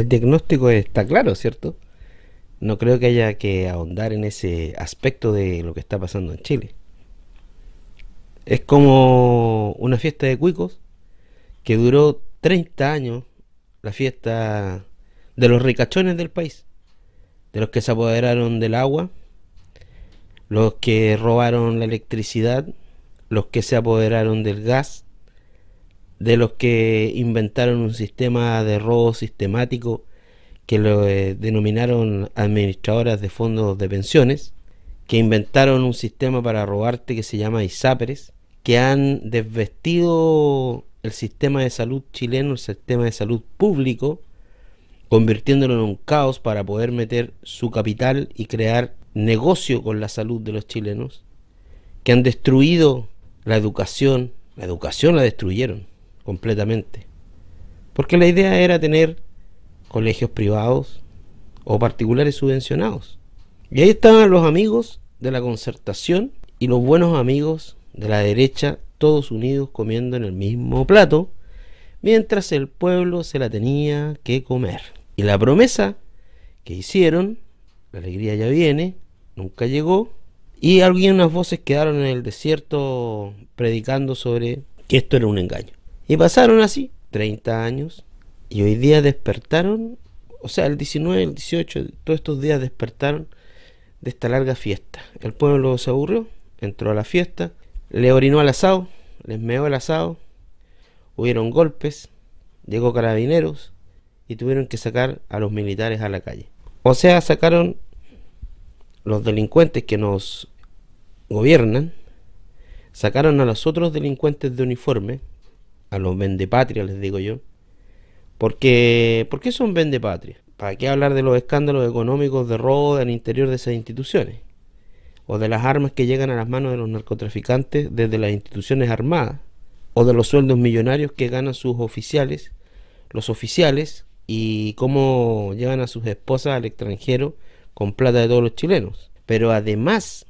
el diagnóstico está claro, ¿cierto? No creo que haya que ahondar en ese aspecto de lo que está pasando en Chile. Es como una fiesta de cuicos que duró 30 años, la fiesta de los ricachones del país, de los que se apoderaron del agua, los que robaron la electricidad, los que se apoderaron del gas, de los que inventaron un sistema de robo sistemático que lo eh, denominaron administradoras de fondos de pensiones, que inventaron un sistema para robarte que se llama ISAPRES, que han desvestido el sistema de salud chileno, el sistema de salud público, convirtiéndolo en un caos para poder meter su capital y crear negocio con la salud de los chilenos, que han destruido la educación, la educación la destruyeron, completamente. Porque la idea era tener colegios privados o particulares subvencionados. Y ahí estaban los amigos de la concertación y los buenos amigos de la derecha, todos unidos comiendo en el mismo plato, mientras el pueblo se la tenía que comer. Y la promesa que hicieron, la alegría ya viene, nunca llegó, y algunas voces quedaron en el desierto predicando sobre que esto era un engaño. Y pasaron así, 30 años, y hoy día despertaron, o sea, el 19, el 18, todos estos días despertaron de esta larga fiesta. El pueblo se aburrió, entró a la fiesta, le orinó al asado, les meó el asado, hubieron golpes, llegó carabineros y tuvieron que sacar a los militares a la calle. O sea, sacaron los delincuentes que nos gobiernan, sacaron a los otros delincuentes de uniforme, a los vendepatrias, les digo yo. Porque, ¿Por qué son vendepatrias? ¿Para qué hablar de los escándalos económicos de robo al interior de esas instituciones? O de las armas que llegan a las manos de los narcotraficantes desde las instituciones armadas. O de los sueldos millonarios que ganan sus oficiales, los oficiales, y cómo llegan a sus esposas al extranjero con plata de todos los chilenos. Pero además,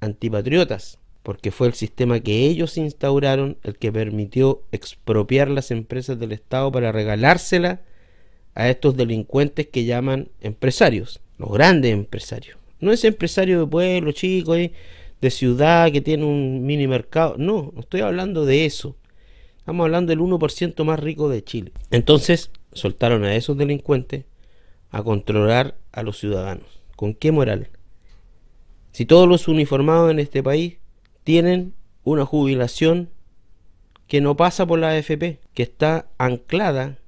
antipatriotas, porque fue el sistema que ellos instauraron el que permitió expropiar las empresas del Estado para regalárselas a estos delincuentes que llaman empresarios, los grandes empresarios. No es empresario de pueblo, chico, eh, de ciudad que tiene un mini mercado. No, no estoy hablando de eso. Estamos hablando del 1% más rico de Chile. Entonces, soltaron a esos delincuentes a controlar a los ciudadanos. ¿Con qué moral? Si todos los uniformados en este país tienen una jubilación que no pasa por la AFP, que está anclada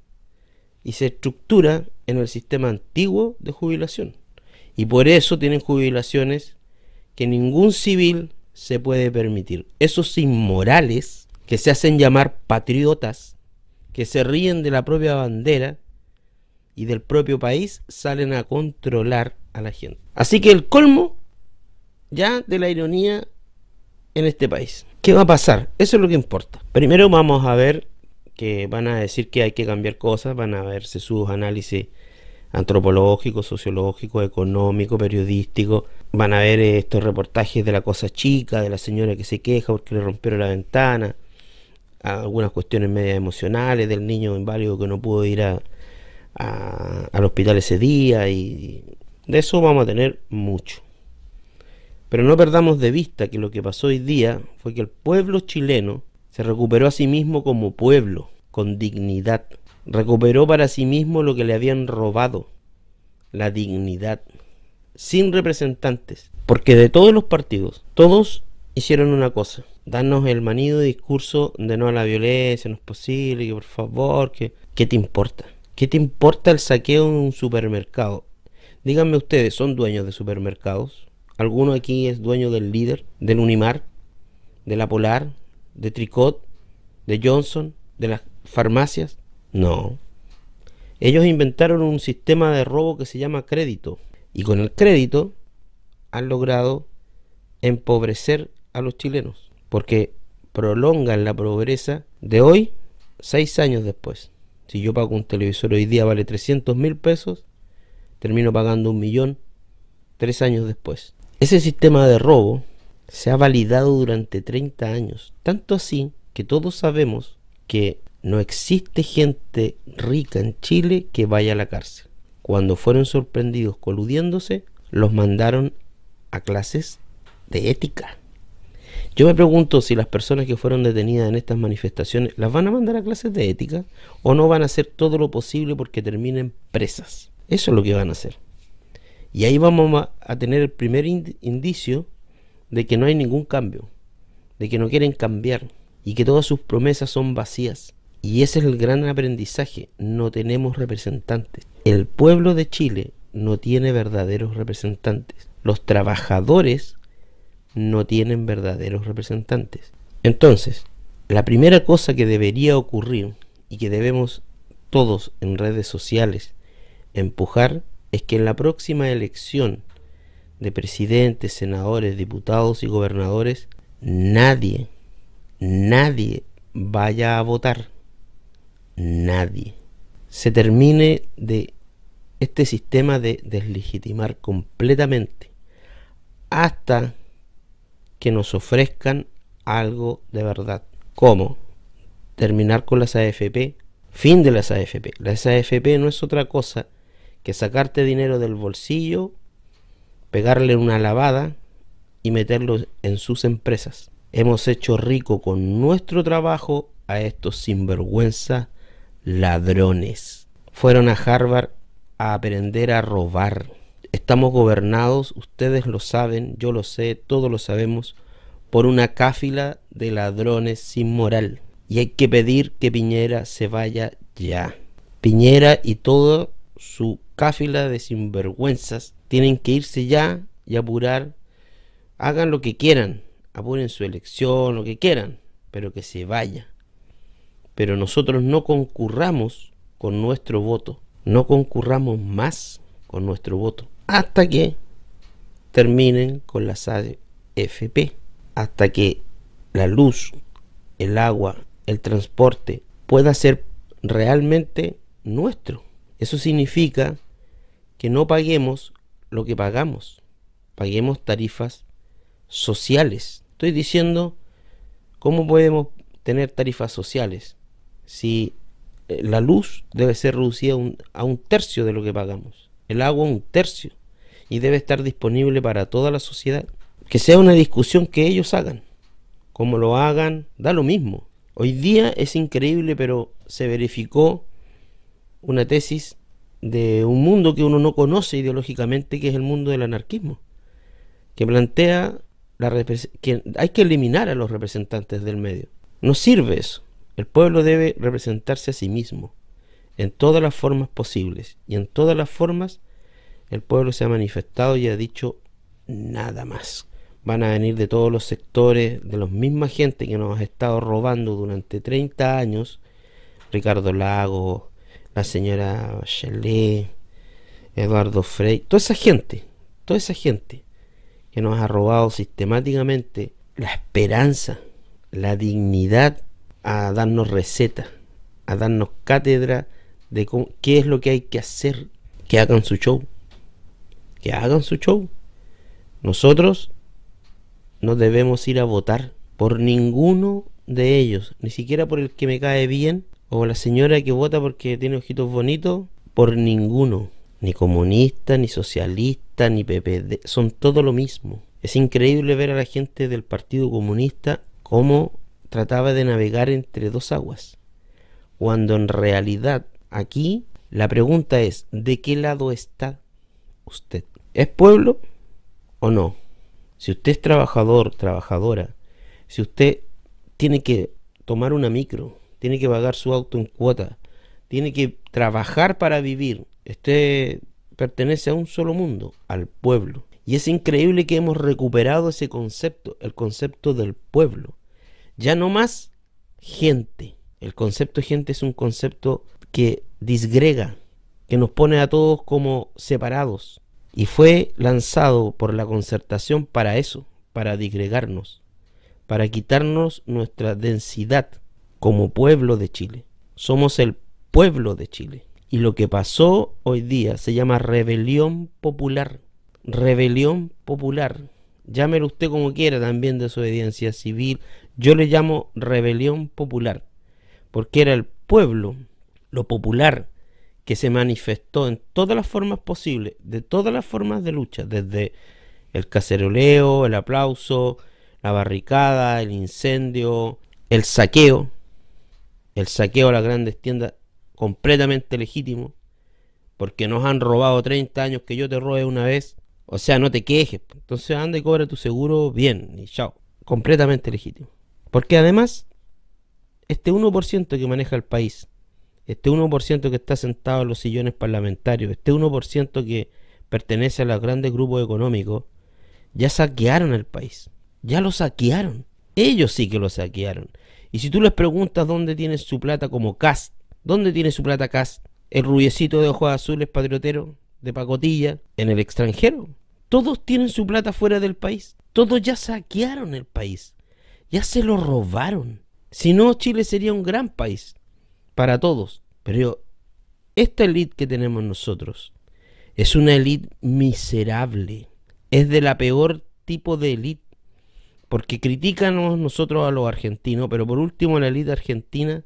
y se estructura en el sistema antiguo de jubilación. Y por eso tienen jubilaciones que ningún civil se puede permitir. Esos inmorales que se hacen llamar patriotas, que se ríen de la propia bandera y del propio país, salen a controlar a la gente. Así que el colmo ya de la ironía en este país. ¿Qué va a pasar? Eso es lo que importa. Primero vamos a ver que van a decir que hay que cambiar cosas, van a verse sus análisis antropológicos, sociológicos, económicos, periodísticos. Van a ver estos reportajes de la cosa chica, de la señora que se queja porque le rompieron la ventana, algunas cuestiones medias emocionales, del niño inválido que no pudo ir al hospital ese día y de eso vamos a tener mucho. Pero no perdamos de vista que lo que pasó hoy día fue que el pueblo chileno se recuperó a sí mismo como pueblo, con dignidad. Recuperó para sí mismo lo que le habían robado, la dignidad, sin representantes. Porque de todos los partidos, todos hicieron una cosa, darnos el manido discurso de no a la violencia, no es posible, que por favor, que ¿qué te importa? ¿Qué te importa el saqueo de un supermercado? Díganme ustedes, ¿son dueños de supermercados? ¿Alguno aquí es dueño del líder, del Unimar, de la Polar, de Tricot, de Johnson, de las farmacias? No. Ellos inventaron un sistema de robo que se llama crédito. Y con el crédito han logrado empobrecer a los chilenos. Porque prolongan la pobreza de hoy, seis años después. Si yo pago un televisor hoy día vale 300 mil pesos, termino pagando un millón tres años después. Ese sistema de robo se ha validado durante 30 años, tanto así que todos sabemos que no existe gente rica en Chile que vaya a la cárcel. Cuando fueron sorprendidos coludiéndose, los mandaron a clases de ética. Yo me pregunto si las personas que fueron detenidas en estas manifestaciones las van a mandar a clases de ética o no van a hacer todo lo posible porque terminen presas. Eso es lo que van a hacer. Y ahí vamos a tener el primer indicio de que no hay ningún cambio, de que no quieren cambiar y que todas sus promesas son vacías. Y ese es el gran aprendizaje, no tenemos representantes. El pueblo de Chile no tiene verdaderos representantes. Los trabajadores no tienen verdaderos representantes. Entonces, la primera cosa que debería ocurrir y que debemos todos en redes sociales empujar es que en la próxima elección de presidentes, senadores, diputados y gobernadores, nadie, nadie vaya a votar. Nadie. Se termine de este sistema de deslegitimar completamente hasta que nos ofrezcan algo de verdad. ¿Cómo? Terminar con las AFP, fin de las AFP. Las AFP no es otra cosa que sacarte dinero del bolsillo, pegarle una lavada y meterlo en sus empresas. Hemos hecho rico con nuestro trabajo a estos sinvergüenza ladrones. Fueron a Harvard a aprender a robar. Estamos gobernados, ustedes lo saben, yo lo sé, todos lo sabemos, por una cáfila de ladrones sin moral. Y hay que pedir que Piñera se vaya ya. Piñera y todo su cáfila de sinvergüenzas tienen que irse ya y apurar. Hagan lo que quieran, apuren su elección, lo que quieran, pero que se vaya. Pero nosotros no concurramos con nuestro voto, no concurramos más con nuestro voto, hasta que terminen con las AFP, hasta que la luz, el agua, el transporte pueda ser realmente nuestro. Eso significa que no paguemos lo que pagamos, paguemos tarifas sociales. Estoy diciendo cómo podemos tener tarifas sociales si eh, la luz debe ser reducida a un tercio de lo que pagamos, el agua un tercio y debe estar disponible para toda la sociedad. Que sea una discusión que ellos hagan, como lo hagan, da lo mismo. Hoy día es increíble, pero se verificó una tesis de un mundo que uno no conoce ideológicamente, que es el mundo del anarquismo, que plantea la que hay que eliminar a los representantes del medio. No sirve eso. El pueblo debe representarse a sí mismo, en todas las formas posibles, y en todas las formas el pueblo se ha manifestado y ha dicho nada más. Van a venir de todos los sectores, de la misma gente que nos ha estado robando durante 30 años, Ricardo Lago, la señora Bachelet, Eduardo Frey, toda esa gente, toda esa gente que nos ha robado sistemáticamente la esperanza, la dignidad a darnos recetas, a darnos cátedra de qué es lo que hay que hacer, que hagan su show, que hagan su show. Nosotros no debemos ir a votar por ninguno de ellos, ni siquiera por el que me cae bien, o la señora que vota porque tiene ojitos bonitos, por ninguno. Ni comunista, ni socialista, ni PPD. Son todo lo mismo. Es increíble ver a la gente del Partido Comunista cómo trataba de navegar entre dos aguas. Cuando en realidad aquí la pregunta es, ¿de qué lado está usted? ¿Es pueblo o no? Si usted es trabajador, trabajadora, si usted tiene que tomar una micro tiene que pagar su auto en cuota, tiene que trabajar para vivir. Este pertenece a un solo mundo, al pueblo. Y es increíble que hemos recuperado ese concepto, el concepto del pueblo. Ya no más gente. El concepto gente es un concepto que disgrega, que nos pone a todos como separados. Y fue lanzado por la concertación para eso, para disgregarnos, para quitarnos nuestra densidad, como pueblo de Chile. Somos el pueblo de Chile. Y lo que pasó hoy día se llama rebelión popular. Rebelión popular. Llámelo usted como quiera también desobediencia civil. Yo le llamo rebelión popular. Porque era el pueblo, lo popular, que se manifestó en todas las formas posibles, de todas las formas de lucha, desde el caceroleo, el aplauso, la barricada, el incendio, el saqueo, el saqueo a las grandes tiendas completamente legítimo, porque nos han robado 30 años que yo te robe una vez, o sea, no te quejes, entonces anda y cobra tu seguro bien y chao, completamente legítimo. Porque además, este 1% que maneja el país, este 1% que está sentado en los sillones parlamentarios, este 1% que pertenece a los grandes grupos económicos, ya saquearon el país, ya lo saquearon, ellos sí que lo saquearon. Y si tú les preguntas dónde tiene su plata como Cast, ¿dónde tiene su plata Cast? El rubiecito de ojos azules patriotero de pacotilla en el extranjero. Todos tienen su plata fuera del país. Todos ya saquearon el país. Ya se lo robaron. Si no, Chile sería un gran país para todos. Pero esta élite que tenemos nosotros es una élite miserable. Es de la peor tipo de élite. Porque critican nosotros a los argentinos, pero por último la élite argentina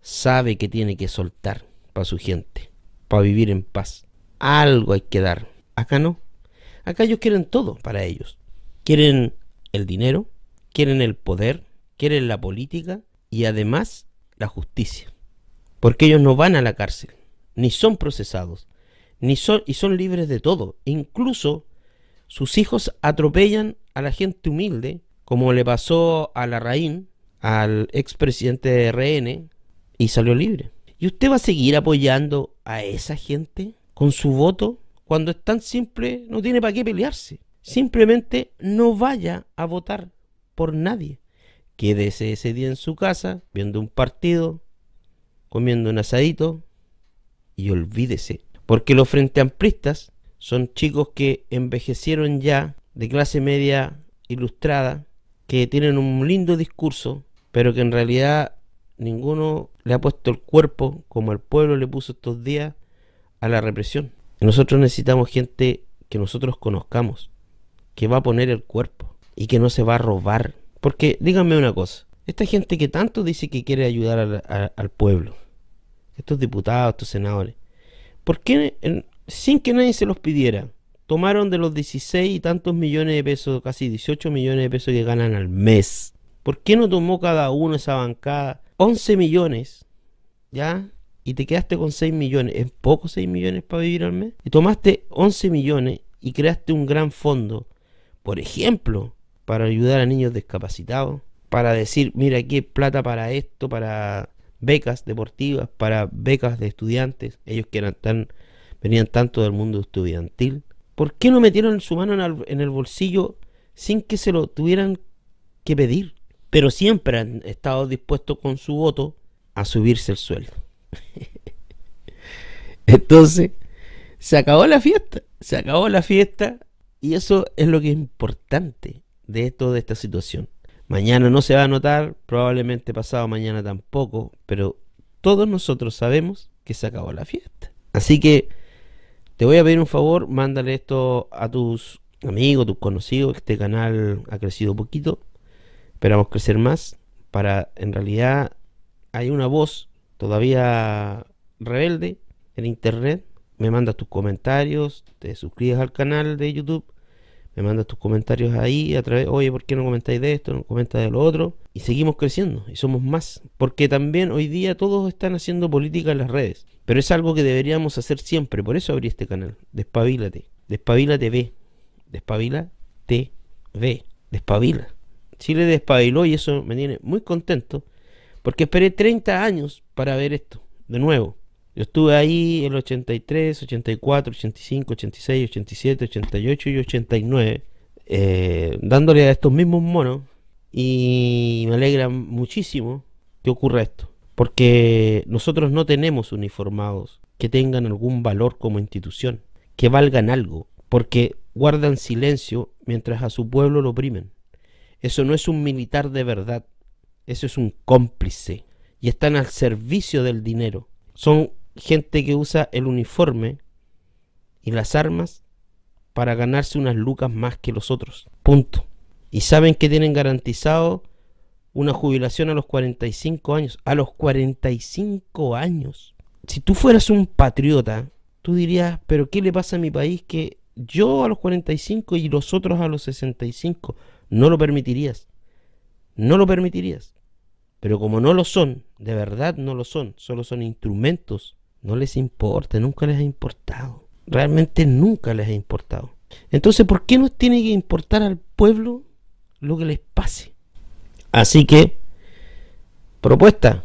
sabe que tiene que soltar para su gente, para vivir en paz. Algo hay que dar. Acá no. Acá ellos quieren todo para ellos. Quieren el dinero, quieren el poder, quieren la política y además la justicia. Porque ellos no van a la cárcel, ni son procesados, ni son, y son libres de todo. Incluso sus hijos atropellan a la gente humilde como le pasó a Larraín, al expresidente de RN, y salió libre. ¿Y usted va a seguir apoyando a esa gente con su voto cuando es tan simple, no tiene para qué pelearse? Simplemente no vaya a votar por nadie. Quédese ese día en su casa viendo un partido, comiendo un asadito y olvídese. Porque los frente amplistas son chicos que envejecieron ya de clase media ilustrada que tienen un lindo discurso, pero que en realidad ninguno le ha puesto el cuerpo como el pueblo le puso estos días a la represión. Nosotros necesitamos gente que nosotros conozcamos, que va a poner el cuerpo y que no se va a robar. Porque díganme una cosa, esta gente que tanto dice que quiere ayudar al, pueblo, estos diputados, estos senadores, ¿por qué sin que nadie se los pidiera tomaron de los 16 y tantos millones de pesos, casi 18 millones de pesos que ganan al mes. ¿Por qué no tomó cada uno esa bancada? 11 millones, ¿ya? Y te quedaste con 6 millones. ¿Es poco 6 millones para vivir al mes? Y tomaste 11 millones y creaste un gran fondo, por ejemplo, para ayudar a niños discapacitados, para decir, mira, aquí hay plata para esto, para becas deportivas, para becas de estudiantes, ellos que eran tan, venían tanto del mundo estudiantil, ¿Por qué no metieron su mano en el bolsillo sin que se lo tuvieran que pedir? Pero siempre han estado dispuestos con su voto a subirse el sueldo. Entonces, se acabó la fiesta. Se acabó la fiesta. Y eso es lo que es importante de esto, esta situación. Mañana no se va a notar, probablemente pasado mañana tampoco, pero todos nosotros sabemos que se acabó la fiesta. Así que te voy a pedir un favor, mándale esto a tus amigos, tus conocidos. Este canal ha crecido poquito. Esperamos crecer más. Para, en realidad, hay una voz todavía rebelde en internet. Me mandas tus comentarios, te suscribes al canal de YouTube me mandas tus comentarios ahí a través, oye, ¿por qué no comentáis de esto? ¿No comentáis de lo otro? Y seguimos creciendo y somos más. Porque también hoy día todos están haciendo política en las redes. Pero es algo que deberíamos hacer siempre. Por eso abrí este canal. Despabilate. despabilate, ve, despabilate, ve, Despabila. Chile despabiló y eso me tiene muy contento. Porque esperé 30 años para ver esto. De nuevo. Yo estuve ahí en el 83, 84, 85, 86, 87, 88 y 89, eh, dándole a estos mismos monos. Y me alegra muchísimo que ocurra esto, porque nosotros no tenemos uniformados que tengan algún valor como institución, que valgan algo, porque guardan silencio mientras a su pueblo lo oprimen. Eso no es un militar de verdad, eso es un cómplice y están al servicio del dinero. Son gente que usa el uniforme y las armas para ganarse unas lucas más que los otros. Punto. Y saben que tienen garantizado una jubilación a los 45 años. A los 45 años. Si tú fueras un patriota, tú dirías, pero ¿qué le pasa a mi país que yo a los 45 y los otros a los 65? No lo permitirías. No lo permitirías. Pero como no lo son, de verdad no lo son, solo son instrumentos no les importa, nunca les ha importado. Realmente nunca les ha importado. Entonces, ¿por qué nos tiene que importar al pueblo lo que les pase? Así que, propuesta,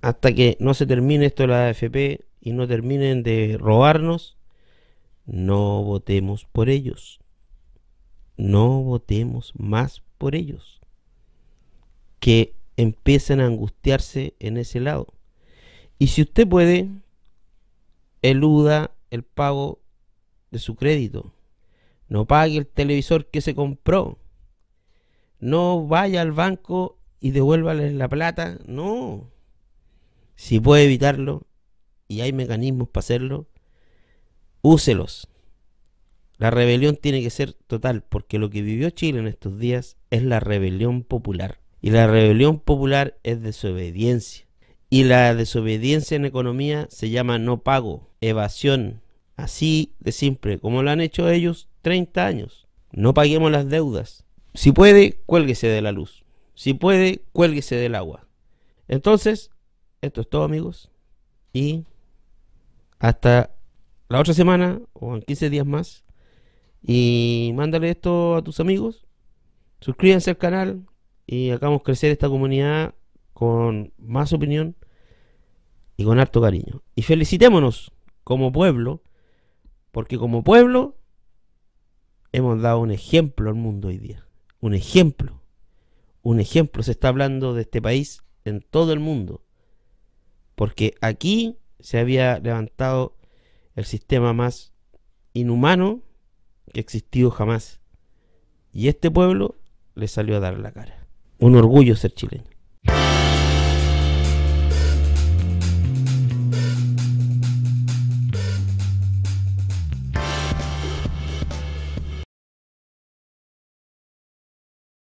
hasta que no se termine esto de la AFP y no terminen de robarnos, no votemos por ellos. No votemos más por ellos. Que empiecen a angustiarse en ese lado. Y si usted puede, eluda el pago de su crédito. No pague el televisor que se compró. No vaya al banco y devuélvale la plata. No. Si puede evitarlo y hay mecanismos para hacerlo, úselos. La rebelión tiene que ser total porque lo que vivió Chile en estos días es la rebelión popular. Y la rebelión popular es desobediencia. Y la desobediencia en economía se llama no pago evasión, así de simple, como lo han hecho ellos 30 años. No paguemos las deudas. Si puede, cuélguese de la luz. Si puede, cuélguese del agua. Entonces, esto es todo amigos. Y hasta la otra semana o en 15 días más. Y mándale esto a tus amigos. Suscríbanse al canal y hagamos crecer esta comunidad con más opinión y con harto cariño. Y felicitémonos como pueblo, porque como pueblo hemos dado un ejemplo al mundo hoy día. Un ejemplo. Un ejemplo. Se está hablando de este país en todo el mundo. Porque aquí se había levantado el sistema más inhumano que ha existido jamás. Y este pueblo le salió a dar la cara. Un orgullo ser chileno.